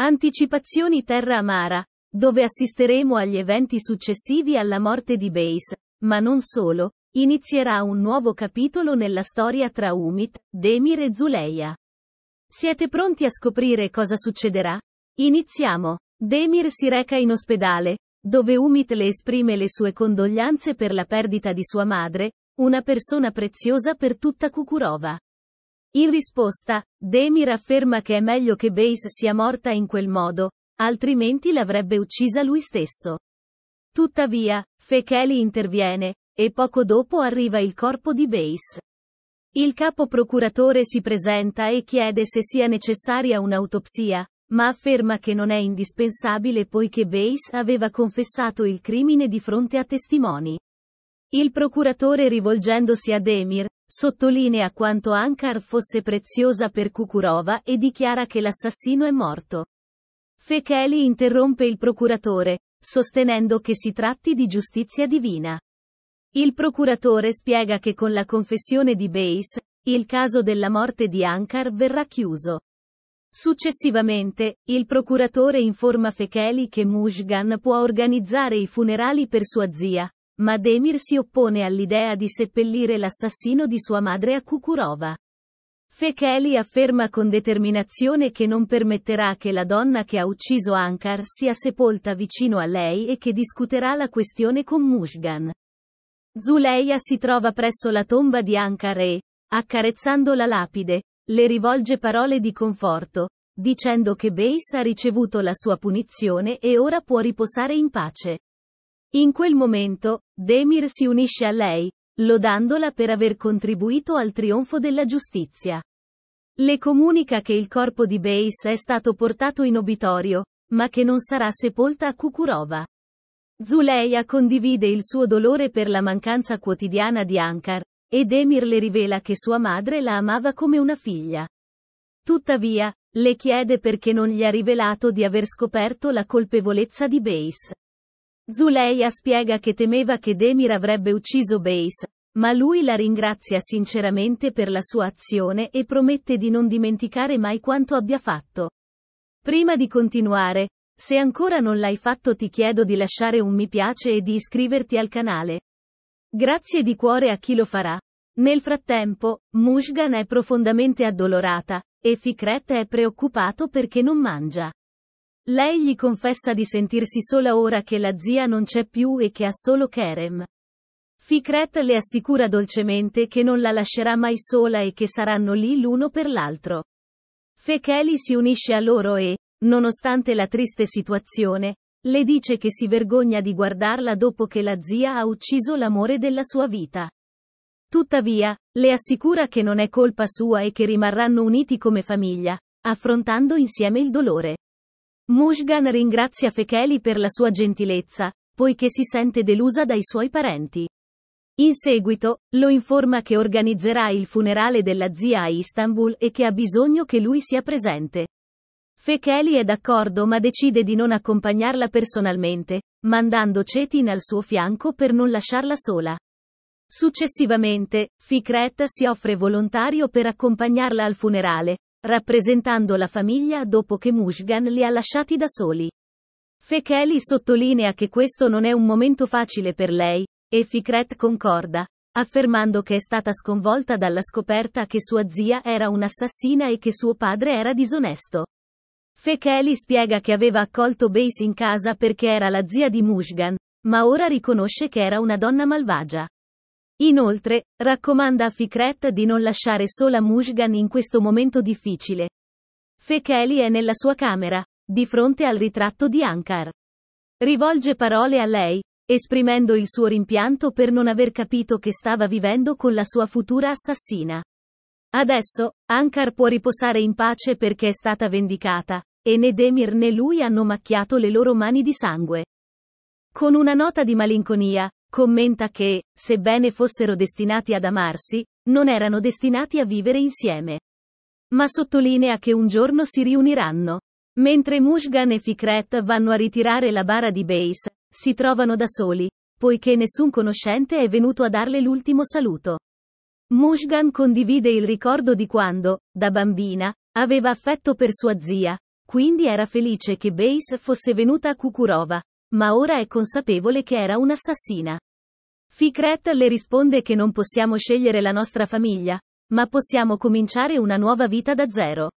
Anticipazioni Terra Amara, dove assisteremo agli eventi successivi alla morte di Base, ma non solo, inizierà un nuovo capitolo nella storia tra Umit, Demir e Zuleia. Siete pronti a scoprire cosa succederà? Iniziamo. Demir si reca in ospedale, dove Umit le esprime le sue condoglianze per la perdita di sua madre, una persona preziosa per tutta Kukurova. In risposta, Demir afferma che è meglio che Base sia morta in quel modo, altrimenti l'avrebbe uccisa lui stesso. Tuttavia, Fekeli interviene, e poco dopo arriva il corpo di Base. Il capo procuratore si presenta e chiede se sia necessaria un'autopsia, ma afferma che non è indispensabile poiché Base aveva confessato il crimine di fronte a testimoni. Il procuratore rivolgendosi a Demir, Sottolinea quanto Ankar fosse preziosa per Kukurova e dichiara che l'assassino è morto. Fekeli interrompe il procuratore, sostenendo che si tratti di giustizia divina. Il procuratore spiega che con la confessione di Base, il caso della morte di Ankar verrà chiuso. Successivamente, il procuratore informa Fekeli che Mushgan può organizzare i funerali per sua zia, ma Demir si oppone all'idea di seppellire l'assassino di sua madre a Kukurova. Fekeli afferma con determinazione che non permetterà che la donna che ha ucciso Ankar sia sepolta vicino a lei e che discuterà la questione con Mushgan. Zuleia si trova presso la tomba di Ankar e, accarezzando la lapide, le rivolge parole di conforto, dicendo che Beis ha ricevuto la sua punizione e ora può riposare in pace. In quel momento, Demir si unisce a lei, lodandola per aver contribuito al trionfo della giustizia. Le comunica che il corpo di Base è stato portato in obitorio, ma che non sarà sepolta a Kukurova. Zuleia condivide il suo dolore per la mancanza quotidiana di Ankar, e Demir le rivela che sua madre la amava come una figlia. Tuttavia, le chiede perché non gli ha rivelato di aver scoperto la colpevolezza di Base. Zuleia spiega che temeva che Demir avrebbe ucciso Base, ma lui la ringrazia sinceramente per la sua azione e promette di non dimenticare mai quanto abbia fatto. Prima di continuare, se ancora non l'hai fatto ti chiedo di lasciare un mi piace e di iscriverti al canale. Grazie di cuore a chi lo farà. Nel frattempo, Mushgan è profondamente addolorata, e Fikret è preoccupato perché non mangia. Lei gli confessa di sentirsi sola ora che la zia non c'è più e che ha solo Kerem. Fikret le assicura dolcemente che non la lascerà mai sola e che saranno lì l'uno per l'altro. Fekeli si unisce a loro e, nonostante la triste situazione, le dice che si vergogna di guardarla dopo che la zia ha ucciso l'amore della sua vita. Tuttavia, le assicura che non è colpa sua e che rimarranno uniti come famiglia, affrontando insieme il dolore. Mushgan ringrazia Fekeli per la sua gentilezza, poiché si sente delusa dai suoi parenti. In seguito, lo informa che organizzerà il funerale della zia a Istanbul e che ha bisogno che lui sia presente. Fekeli è d'accordo ma decide di non accompagnarla personalmente, mandando Cetin al suo fianco per non lasciarla sola. Successivamente, Fikret si offre volontario per accompagnarla al funerale, rappresentando la famiglia dopo che Mushgan li ha lasciati da soli. Fekeli sottolinea che questo non è un momento facile per lei, e Fikret concorda, affermando che è stata sconvolta dalla scoperta che sua zia era un'assassina e che suo padre era disonesto. Fekeli spiega che aveva accolto Base in casa perché era la zia di Mushgan, ma ora riconosce che era una donna malvagia. Inoltre, raccomanda a Fikret di non lasciare sola Mushgan in questo momento difficile. Fekeli è nella sua camera, di fronte al ritratto di Ankar. Rivolge parole a lei, esprimendo il suo rimpianto per non aver capito che stava vivendo con la sua futura assassina. Adesso, Ankar può riposare in pace perché è stata vendicata, e né Demir né lui hanno macchiato le loro mani di sangue. Con una nota di malinconia, Commenta che, sebbene fossero destinati ad amarsi, non erano destinati a vivere insieme. Ma sottolinea che un giorno si riuniranno. Mentre Mushgan e Fikret vanno a ritirare la bara di Base, si trovano da soli, poiché nessun conoscente è venuto a darle l'ultimo saluto. Mushgan condivide il ricordo di quando, da bambina, aveva affetto per sua zia, quindi era felice che Base fosse venuta a Kukurova, ma ora è consapevole che era un'assassina. Fikret le risponde che non possiamo scegliere la nostra famiglia, ma possiamo cominciare una nuova vita da zero.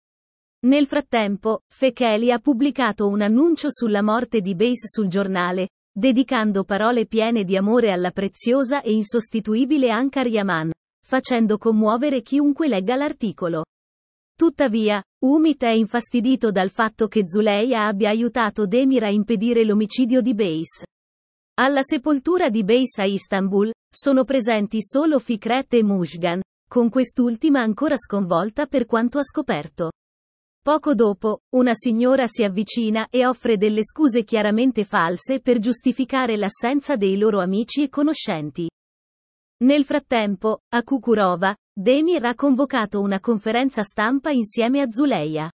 Nel frattempo, Fekeli ha pubblicato un annuncio sulla morte di Base sul giornale, dedicando parole piene di amore alla preziosa e insostituibile Ankar Yaman, facendo commuovere chiunque legga l'articolo. Tuttavia, Umit è infastidito dal fatto che Zuleia abbia aiutato Demir a impedire l'omicidio di Base. Alla sepoltura di Base a Istanbul, sono presenti solo Fikret e Mushgan, con quest'ultima ancora sconvolta per quanto ha scoperto. Poco dopo, una signora si avvicina e offre delle scuse chiaramente false per giustificare l'assenza dei loro amici e conoscenti. Nel frattempo, a Kukurova, Demir ha convocato una conferenza stampa insieme a Zuleia.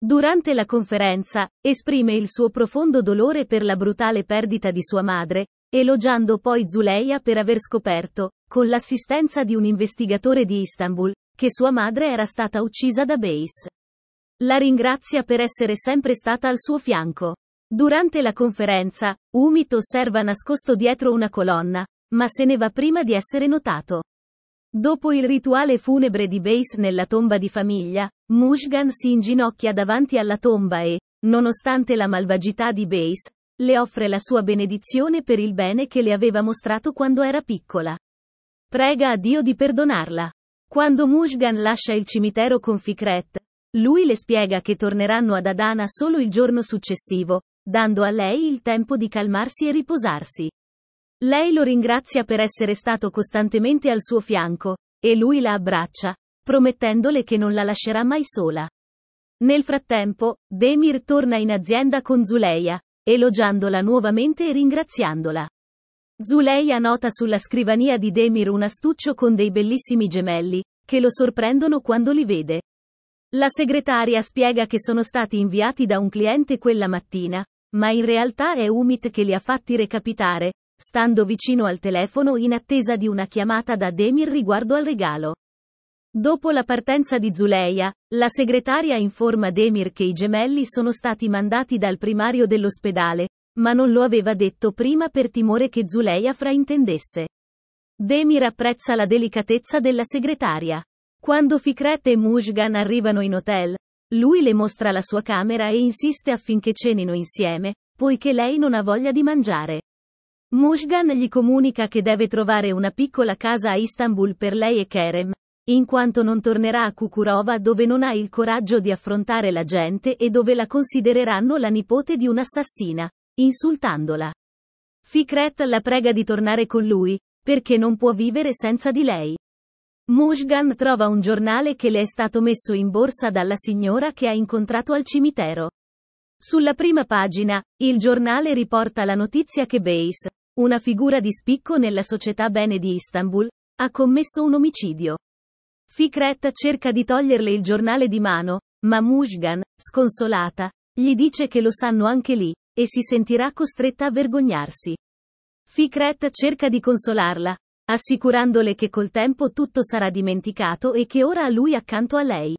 Durante la conferenza, esprime il suo profondo dolore per la brutale perdita di sua madre, elogiando poi Zuleia per aver scoperto, con l'assistenza di un investigatore di Istanbul, che sua madre era stata uccisa da Beis. La ringrazia per essere sempre stata al suo fianco. Durante la conferenza, Umit osserva nascosto dietro una colonna, ma se ne va prima di essere notato. Dopo il rituale funebre di Base nella tomba di famiglia, Mushgan si inginocchia davanti alla tomba e, nonostante la malvagità di Base, le offre la sua benedizione per il bene che le aveva mostrato quando era piccola. Prega a Dio di perdonarla. Quando Mushgan lascia il cimitero con Fikret, lui le spiega che torneranno ad Adana solo il giorno successivo, dando a lei il tempo di calmarsi e riposarsi. Lei lo ringrazia per essere stato costantemente al suo fianco, e lui la abbraccia, promettendole che non la lascerà mai sola. Nel frattempo, Demir torna in azienda con Zuleia, elogiandola nuovamente e ringraziandola. Zuleia nota sulla scrivania di Demir un astuccio con dei bellissimi gemelli, che lo sorprendono quando li vede. La segretaria spiega che sono stati inviati da un cliente quella mattina, ma in realtà è Umit che li ha fatti recapitare, stando vicino al telefono in attesa di una chiamata da Demir riguardo al regalo. Dopo la partenza di Zuleia, la segretaria informa Demir che i gemelli sono stati mandati dal primario dell'ospedale, ma non lo aveva detto prima per timore che Zuleia fraintendesse. Demir apprezza la delicatezza della segretaria. Quando Fikret e Mushgan arrivano in hotel, lui le mostra la sua camera e insiste affinché cenino insieme, poiché lei non ha voglia di mangiare. Mushgan gli comunica che deve trovare una piccola casa a Istanbul per lei e Kerem, in quanto non tornerà a Kukurova dove non ha il coraggio di affrontare la gente e dove la considereranno la nipote di un'assassina, insultandola. Fikret la prega di tornare con lui, perché non può vivere senza di lei. Mushgan trova un giornale che le è stato messo in borsa dalla signora che ha incontrato al cimitero. Sulla prima pagina, il giornale riporta la notizia che Base, una figura di spicco nella società bene di Istanbul, ha commesso un omicidio. Fikret cerca di toglierle il giornale di mano, ma Mushgan, sconsolata, gli dice che lo sanno anche lì, e si sentirà costretta a vergognarsi. Fikret cerca di consolarla, assicurandole che col tempo tutto sarà dimenticato e che ora ha lui accanto a lei.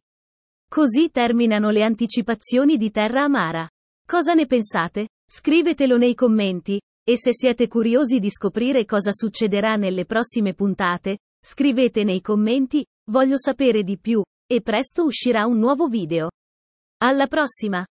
Così terminano le anticipazioni di Terra Amara. Cosa ne pensate? Scrivetelo nei commenti, e se siete curiosi di scoprire cosa succederà nelle prossime puntate, scrivete nei commenti, voglio sapere di più, e presto uscirà un nuovo video. Alla prossima!